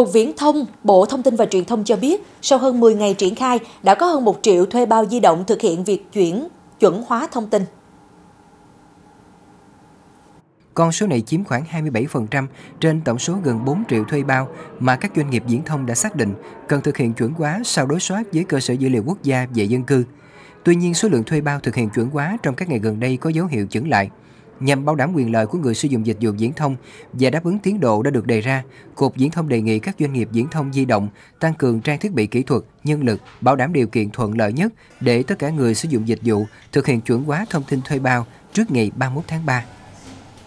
Cục Viễn thông, Bộ Thông tin và Truyền thông cho biết, sau hơn 10 ngày triển khai, đã có hơn 1 triệu thuê bao di động thực hiện việc chuyển chuẩn hóa thông tin. Con số này chiếm khoảng 27% trên tổng số gần 4 triệu thuê bao mà các doanh nghiệp viễn thông đã xác định cần thực hiện chuẩn hóa sau đối soát với cơ sở dữ liệu quốc gia về dân cư. Tuy nhiên, số lượng thuê bao thực hiện chuẩn hóa trong các ngày gần đây có dấu hiệu chững lại – nhằm bảo đảm quyền lợi của người sử dụng dịch vụ viễn thông và đáp ứng tiến độ đã được đề ra, Cục Viễn thông đề nghị các doanh nghiệp viễn thông di động tăng cường trang thiết bị kỹ thuật, nhân lực, bảo đảm điều kiện thuận lợi nhất để tất cả người sử dụng dịch vụ thực hiện chuẩn hóa thông tin thuê bao trước ngày 31 tháng 3.